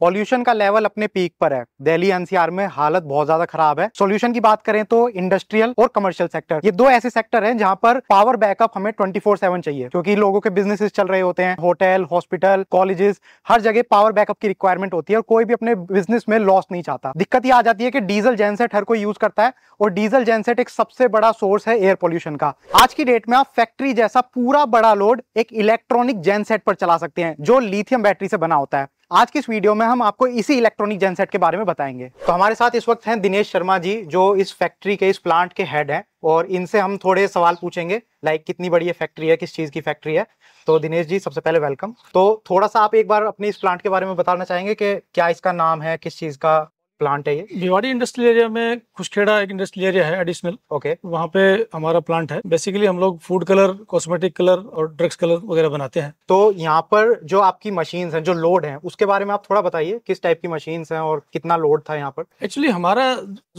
Pollution का level अपने peak पर है दिल्ली एनसीआर में हालत बहुत ज्यादा खराब है सोल्यूशन की बात करें तो इंडस्ट्रियल और कमर्शियल सेक्टर ये दो ऐसे सेक्टर हैं जहां पर पावर बैकअप हमें ट्वेंटी फोर सेवन चाहिए क्योंकि लोगों के बिजनेसेस चल रहे होते हैं होटल हॉस्पिटल कॉलेजेस हर जगह पावर बैकअप की रिक्वायरमेंट होती है और कोई भी अपने बिजनेस में लॉस नहीं चाहता दिक्कत ये आ जाती है कि डीजल जेनसेट हर कोई यूज करता है और डीजल जेनसेट एक सबसे बड़ा सोर्स है एयर पॉल्यूशन का आज की डेट में आप फैक्ट्री जैसा पूरा बड़ा लोड एक इलेक्ट्रॉनिक जेनसेट पर चला सकते हैं जो लिथियम बैटरी से बना होता है आज की इस वीडियो में हम आपको इसी इलेक्ट्रॉनिक जनसेट के बारे में बताएंगे तो हमारे साथ इस वक्त हैं दिनेश शर्मा जी जो इस फैक्ट्री के इस प्लांट के हेड हैं और इनसे हम थोड़े सवाल पूछेंगे लाइक कितनी बड़ी ये फैक्ट्री है किस चीज़ की फैक्ट्री है तो दिनेश जी सबसे पहले वेलकम तो थोड़ा सा आप एक बार अपने इस प्लांट के बारे में बताना चाहेंगे कि क्या इसका नाम है किस चीज़ का प्लांट है ये भिवाड़ी इंडस्ट्रियल एरिया में खुशखेड़ा एक इंडस्ट्रियल एरिया है एडिशनल ओके वहाँ पे हमारा प्लांट है बेसिकली हम लोग फूड कलर कॉस्मेटिक कलर और ड्रग्स कलर वगैरह बनाते हैं तो यहाँ पर जो आपकी मशीन है जो लोड है उसके बारे में आप थोड़ा बताइए किस टाइप की मशीन है और कितना लोड था यहाँ पर एक्चुअली हमारा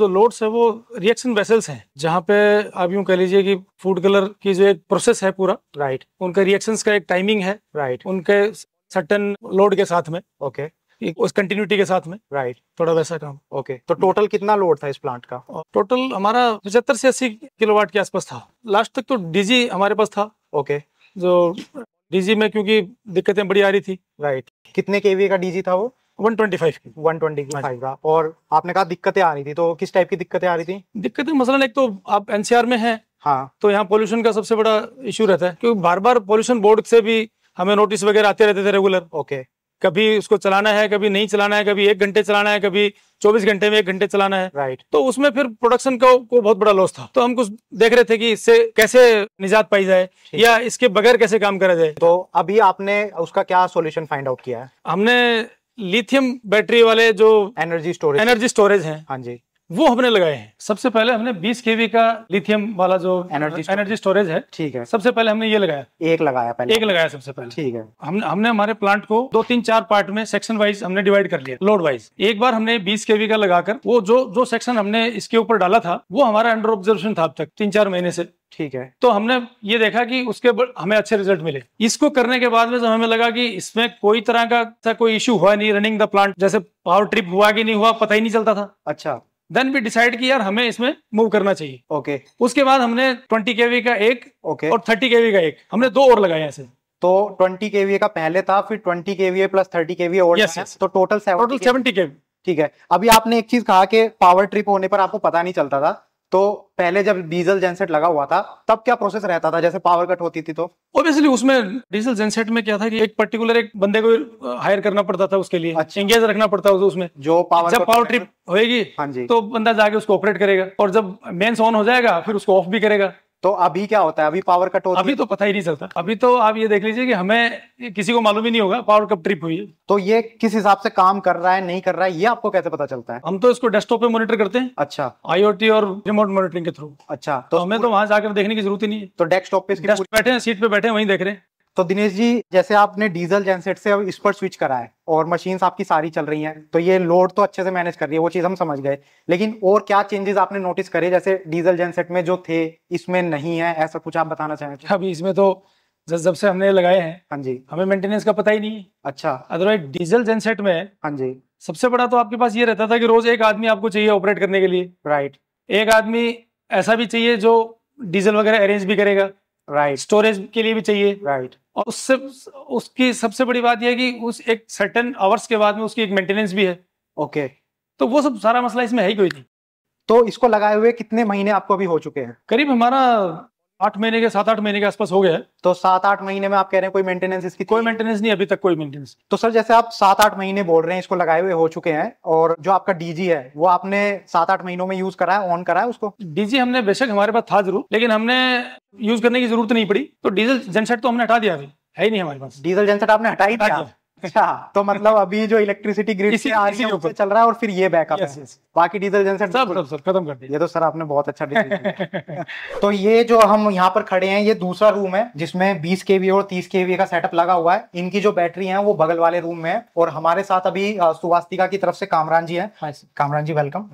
जो लोड्स है वो रिएक्शन वेसल्स है जहाँ पे आप यूँ कह लीजिए की फूड कलर की जो एक प्रोसेस है पूरा राइट उनका रिएक्शन का एक टाइमिंग है राइट उनके सटन लोड के साथ में ओके okay. उस कंटिन्यूटी के साथ में राइट right. थोड़ा वैसा काम ओके okay. तो टोटल कितना लोड था इस प्लांट का टोटल हमारा पचहत्तर से अस्सी किलोवाट के आसपास था लास्ट तक तो डीजी हमारे पास था ओके okay. जो डीजी में क्योंकि दिक्कतें बड़ी आ रही थी राइट right. कितने के का डीजी था वो 125 की 125 हाँ का और आपने कहा दिक्कतें आ रही थी तो किस टाइप की दिक्कतें आ रही थी दिक्कतें मसलन एक तो आप एनसीआर में हैं हाँ तो यहाँ पोल्यूशन का सबसे बड़ा इशू रहता है क्योंकि बार बार पोल्यूशन बोर्ड से भी हमें नोटिस वगैरह आते रहते थे रेगुलर ओके okay. कभी उसको चलाना है कभी नहीं चलाना है कभी एक घंटे चलाना है कभी 24 घंटे में एक घंटे चलाना है राइट तो उसमें फिर प्रोडक्शन का को बहुत बड़ा लॉस था तो हम कुछ देख रहे थे कि इससे कैसे निजात पाई जाए या इसके बगैर कैसे काम करा जाए तो अभी आपने उसका क्या सोल्यूशन फाइंड आउट किया है हमने लिथियम बैटरी वाले जो एनर्जी स्टोरेज एनर्जी स्टोरेज है हाँ जी वो हमने लगाए हैं सबसे पहले हमने 20 केवी का लिथियम वाला जो एनर्जी एनर्जी स्टोरेज है ठीक है सबसे पहले हमने ये लगाया एक लगाया पहले एक लगाया सबसे पहले ठीक है हम, हमने हमारे प्लांट को दो तीन चार पार्ट में सेक्शन वाइज हमने डिवाइड कर लिया लोड वाइज एक बार हमने बीस केवी का लगाकर वो जो जो सेक्शन हमने इसके ऊपर डाला था वो हमारा अंडर ऑब्जर्वेशन था अब तक तीन चार महीने से ठीक है तो हमने ये देखा कि उसके हमें अच्छे रिजल्ट मिले इसको करने के बाद में जब हमें लगा कि इसमें कोई तरह का कोई इश्यू हुआ नहीं रनिंग द प्लांट जैसे पावर ट्रिप हुआ कि नहीं हुआ पता ही नहीं चलता था अच्छा देन वी डिसाइड कि यार हमें इसमें मूव करना चाहिए ओके okay. उसके बाद हमने ट्वेंटी केवी का एक ओके okay. और थर्टी केवी का एक हमने दो और लगाए ऐसे तो ट्वेंटी केवीए का पहले था फिर twenty KVA plus thirty KVA और yes, yes. तो टोटल टोटल सेवेंटी केवी ठीक है अभी आपने एक चीज कहा कि पावर ट्रिप होने पर आपको पता नहीं चलता था तो पहले जब डीजल जेनसेट लगा हुआ था तब क्या प्रोसेस रहता था जैसे पावर कट होती थी तो ओबियसली उसमें डीजल जेनसेट में क्या था कि एक पर्टिकुलर एक बंदे को हायर uh, करना पड़ता था उसके लिए अच्छा। एंगेज रखना पड़ता था उसमें जो पावर जब पावर ट्रिप होगी हाँ जी तो बंदा जाके उसको ऑपरेट करेगा और जब मेन्स ऑन हो जाएगा फिर उसको ऑफ भी करेगा तो अभी क्या होता है अभी पावर कट होता है अभी तो पता ही नहीं चलता अभी तो आप ये देख लीजिए कि हमें किसी को मालूम ही नहीं होगा पावर कब ट्रिप हुई है तो ये किस हिसाब से काम कर रहा है नहीं कर रहा है ये आपको कैसे पता चलता है हम तो इसको डेस्कटॉप पे मॉनिटर करते हैं अच्छा आईओटी और रिमोट मॉनिटरिंग के थ्रू अच्छा तो, तो हमें तो वहां जाकर देखने की जरूरत ही नहीं है तो डेस्कटॉप पे बैठे हैं सीट पे बैठे हैं वहीं देख रहे हैं तो दिनेश जी जैसे आपने डीजल जेनसेट से अब इस पर स्विच करा है और मशीन आपकी सारी चल रही हैं तो ये लोड तो अच्छे से मैनेज कर रही है वो चीज़ हम समझ गए लेकिन और क्या चेंजेस आपने नोटिस करे जैसे डीजल जेनसेट में जो थे इसमें नहीं है ऐसा कुछ आप बताना चाहें तो? अभी इसमें तो जब जब से हमने लगाए हैं हाँ जी हमें मेंटेनेंस का पता ही नहीं अच्छा अदरवाइज डीजल जेनसेट में हाँ जी सबसे बड़ा तो आपके पास ये रहता था कि रोज एक आदमी आपको चाहिए ऑपरेट करने के लिए राइट एक आदमी ऐसा भी चाहिए जो डीजल वगैरह अरेंज भी करेगा राइट right. स्टोरेज के लिए भी चाहिए राइट right. और उससे उसकी सबसे बड़ी बात यह है कि उस एक सर्टन आवर्स के बाद में उसकी एक मेंटेनेंस भी है ओके okay. तो वो सब सारा मसला इसमें है ही कोई नहीं तो इसको लगाए हुए कितने महीने आपको अभी हो चुके हैं करीब हमारा आठ महीने के सात आठ महीने के आसपास हो गया है तो सात आठ महीने में आप कह रहे हैं कोई मेंटेनेंस इसकी कोई मेंटेनेंस नहीं अभी तक कोई मेंटेनेंस तो सर जैसे आप सात आठ महीने बोल रहे हैं इसको लगाए हुए हो चुके हैं और जो आपका डीजी है वो आपने सात आठ महीनों में यूज करा है ऑन करा है उसको डीजी हमने बेशक हमारे पास था जरूर लेकिन हमने यूज करने की जरूरत नहीं पड़ी तो डीजल जनसेट तो हमने हटा दिया अभी है ही नहीं हमारे पास डीजल जनसेट आपने हटा ही दिया अच्छा तो मतलब अभी जो इलेक्ट्रिसिटी ग्रिड से आ रही चल रहा है और फिर ये बैकअप है बाकी डीजल जनसेट सब सब सब खत्म कर दिया ये तो सर आपने बहुत अच्छा डिसीजन तो ये जो हम यहाँ पर खड़े हैं ये दूसरा रूम है जिसमें 20 के और 30 के का सेटअप लगा हुआ है इनकी जो बैटरी है वो बगल वाले रूम में है और हमारे साथ अभी सुवास्तिका की तरफ से कामरान जी है हाँ कामरान जी वेलकम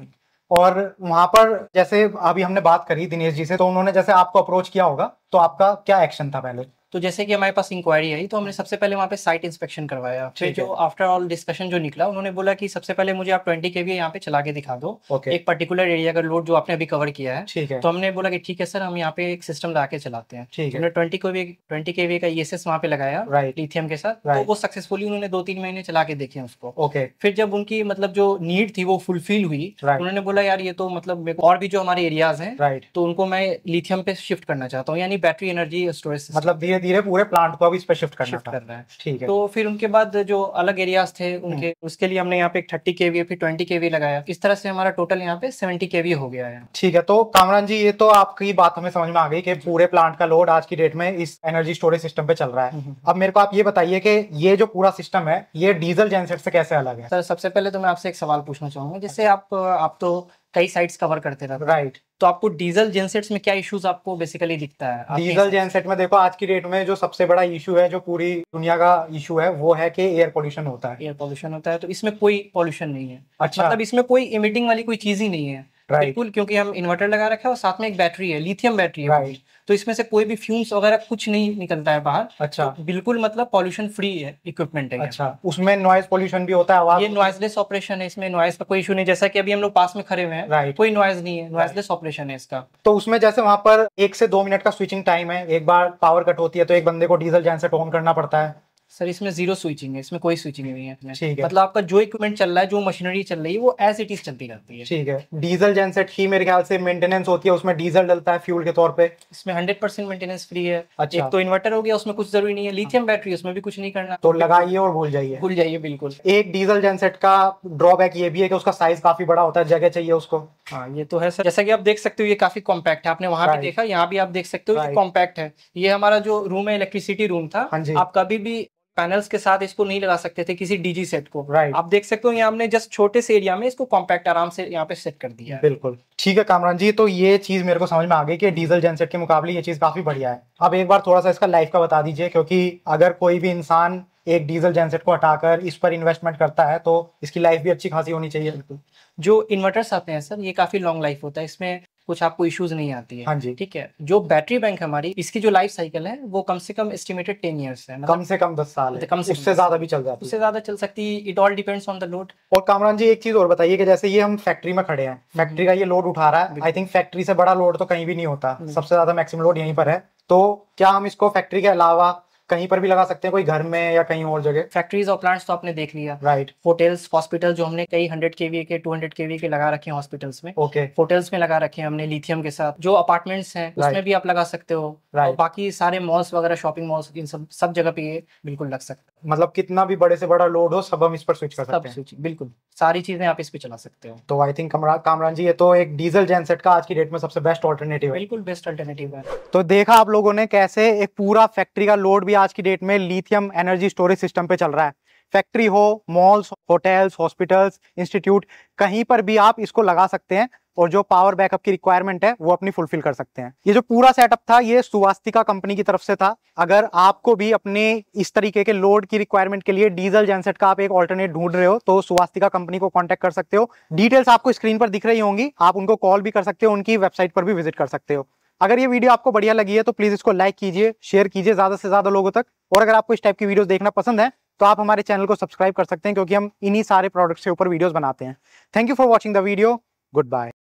और वहां पर जैसे अभी हमने बात करी दिनेश जी से तो उन्होंने जैसे आपको अप्रोच किया होगा तो आपका क्या एक्शन था पहले तो जैसे कि हमारे पास इंक्वायरी आई तो हमने सबसे पहले वहाँ पे साइट इंस्पेक्शन करवाया फिर जो आफ्टर ऑल डिस्कशन जो निकला उन्होंने बोला कि सबसे पहले मुझे आप ट्वेंटी के भी यहाँ पे चला के दिखा दो okay. एक पर्टिकुलर एरिया का लोड जो आपने अभी कवर किया है, है। तो हमने बोला कि ठीक है सर हम यहाँ पे एक सिस्टम ला के चलाते हैं उन्होंने ट्वेंटी को भी ट्वेंटी के वी का ई e वहाँ पे लगाया लिथियम के साथ तो वो सक्सेसफुली उन्होंने दो तीन महीने चला के देखे उसको ओके फिर जब उनकी मतलब जो नीड थी वो फुलफिल हुई उन्होंने बोला यार ये तो मतलब और भी जो हमारे एरियाज है राइट तो उनको मैं लिथियम पे शिफ्ट करना चाहता हूँ यानी अपनी बैटरी एनर्जी स्टोरेज मतलब धीरे धीरे पूरे प्लांट को अभी इस पर शिफ्ट करना शिफ्ट कर रहे हैं ठीक है तो फिर उनके बाद जो अलग एरियाज थे उनके हम्म। उसके लिए हमने यहाँ पे थर्टी केवी फिर ट्वेंटी केवी लगाया इस तरह से हमारा टोटल यहाँ पे सेवेंटी केवी हो गया है ठीक है तो कामरान जी ये तो आपकी बात हमें समझ में आ गई कि पूरे प्लांट का लोड आज की डेट में इस एनर्जी स्टोरेज सिस्टम पे चल रहा है हम्म, हम्म। अब मेरे को आप ये बताइए कि ये जो पूरा सिस्टम है ये डीजल जेनसेट से कैसे अलग है सर सबसे पहले तो मैं आपसे एक सवाल पूछना चाहूंगा जैसे आप आप तो कई साइट्स कवर करते रहते राइट तो आपको डीजल जेनसेट्स में क्या इश्यूज आपको बेसिकली दिखता है डीजल जेनसेट में देखो आज की डेट में जो सबसे बड़ा इशू है जो पूरी दुनिया का इशू है वो है कि एयर पोल्यूशन होता है एयर पोल्यूशन होता है तो इसमें कोई पोल्यूशन नहीं है अच्छा मतलब इसमें कोई इमिटिंग वाली कोई चीज ही नहीं है बिल्कुल क्योंकि हम इन्वर्टर लगा रखा है और साथ में एक बैटरी है लिथियम बैटरी है तो इसमें से कोई भी फ्यूम्स वगैरह कुछ नहीं निकलता है बाहर अच्छा तो बिल्कुल मतलब पॉल्यूशन फ्री है इक्विपमेंट है अच्छा उसमें नॉइज पॉल्यूशन भी होता है आवाज ये नॉइजलेस ऑपरेशन है इसमें नॉइज का कोई इशू नहीं जैसा कि अभी हम लोग पास में खड़े हुए हैं कोई नॉइज नहीं है नॉइजलेस ऑपरेशन है इसका तो उसमें जैसे वहां पर एक से दो मिनट का स्विचिंग टाइम है एक बार पावर कट होती है तो एक बंदे को डीजल से ऑन करना पड़ता है सर इसमें जीरो स्विचिंग है इसमें कोई स्विचिंग नहीं है ठीक है मतलब आपका जो इक्विपमेंट चल रहा है जो मशीनरी चल रही है वो एज इट इज चलती रहती है ठीक है डीजल जेनसेट की मेरे ख्याल से मेंटेनेंस होती है उसमें डीजल डलता है फ्यूल के तौर पे इसमें हंड्रेड परसेंट मेंटेनेंस फ्री है अच्छा एक तो इन्वर्टर हो गया उसमें कुछ जरूरी नहीं है लिथियम बैटरी उसमें भी कुछ नहीं करना तो लगाइए और भूल जाइए भूल जाइए बिल्कुल एक डीजल जेनसेट का ड्रॉबैक ये भी है कि उसका साइज काफी बड़ा होता है जगह चाहिए उसको हाँ ये तो है सर जैसा कि आप देख सकते हो ये काफी कॉम्पैक्ट है आपने वहां भी देखा यहाँ भी आप देख सकते हो कॉम्पैक्ट है ये हमारा जो रूम है इलेक्ट्रिसिटी रूम था हाँ आप कभी भी पैनल्स के साथ इसको नहीं लगा सकते थे किसी डीजी सेट को राइट right. आप देख सकते हो यहाँ हमने जस्ट छोटे से एरिया में इसको कॉम्पैक्ट आराम से यहाँ पे सेट कर दिया बिल्कुल ठीक है कामरान जी तो ये चीज मेरे को समझ में आ गई कि डीजल जेनसेट के मुकाबले ये चीज काफी बढ़िया है अब एक बार थोड़ा सा इसका लाइफ का बता दीजिए क्योंकि अगर कोई भी इंसान एक डीजल जेनसेट को हटाकर इस पर इन्वेस्टमेंट करता है तो इसकी लाइफ भी अच्छी खासी होनी चाहिए बिल्कुल जो इन्वर्टर्स आते हैं सर ये काफी लॉन्ग लाइफ होता है इसमें कुछ आपको इश्यूज नहीं आती है हाँ जी ठीक है जो बैटरी बैंक हमारी इसकी जो लाइफ साइकिल है वो कम से कम एस्टिमेटेड टेन ईयर्स है मतलब कम से कम दस साल है मतलब कम से उससे ज्यादा भी चल जाती उससे ज्यादा चल सकती है it all depends on the load और कामरान जी एक चीज और बताइए कि जैसे ये हम फैक्ट्री में खड़े हैं फैक्ट्री हम्म। का ये लोड उठा रहा है आई थिंक फैक्ट्री से बड़ा लोड तो कहीं भी नहीं होता हम्म। सबसे ज्यादा मैक्सिमम लोड यहीं पर है तो क्या हम इसको फैक्ट्री के अलावा कहीं पर भी लगा सकते हैं कोई घर में या कहीं और जगह फैक्ट्रीज और प्लांट्स तो आपने देख लिया राइट होटल्स हॉस्पिटल जो हमने कई हंड्रेड के वी के टू हंड्रेड के वी के लगा रखे हैं हॉस्पिटल्स में ओके okay. होटल्स में लगा रखे हैं हमने लिथियम के साथ जो अपार्टमेंट्स हैं उसमें भी आप लगा सकते हो बाकी सारे मॉल्स वगैरह शॉपिंग मॉल्स इन सब सब जगह पे ये बिल्कुल लग सकता है मतलब कितना भी बड़े से बड़ा लोड हो सब हम इस पर स्विच कर सकते हैं बिल्कुल सारी चीजें आप इस पे चला सकते हो तो आई थिंक कामरान जी ये तो एक डीजल जेनसेट का आज की डेट में सबसे बेस्ट ऑल्टरनेटिव है बिल्कुल बेस्ट ऑल्टरनेटिव है तो देखा आप लोगों ने कैसे एक पूरा फैक्ट्री का लोड भी आज की डेट में लिथियम एनर्जी स्टोरेज सिस्टम पे चल रहा है फैक्ट्री हो मॉल्स होटल्स हॉस्पिटल्स इंस्टीट्यूट कहीं पर भी आप इसको लगा सकते हैं और जो पावर बैकअप की रिक्वायरमेंट है वो अपनी फुलफिल कर सकते हैं ये जो पूरा सेटअप था ये सुवास्तिका कंपनी की तरफ से था अगर आपको भी अपने इस तरीके के लोड की रिक्वायरमेंट के लिए डीजल जेनसेट का आप एक ऑल्टरनेट ढूंढ रहे हो तो सुवास्तिका कंपनी को कॉन्टेक्ट कर सकते हो डिटेल्स आपको स्क्रीन पर दिख रही होंगी आप उनको कॉल भी कर सकते हो उनकी वेबसाइट पर भी विजिट कर सकते हो अगर ये वीडियो आपको बढ़िया लगी है तो प्लीज इसको लाइक कीजिए शेयर कीजिए ज्यादा से ज्यादा लोगों तक और अगर आपको इस टाइप की वीडियो देखना पसंद है तो आप हमारे चैनल को सब्सक्राइब कर सकते हैं क्योंकि हम इन्हीं सारे प्रोडक्ट्स के ऊपर वीडियोस बनाते हैं thank you for watching the video good bye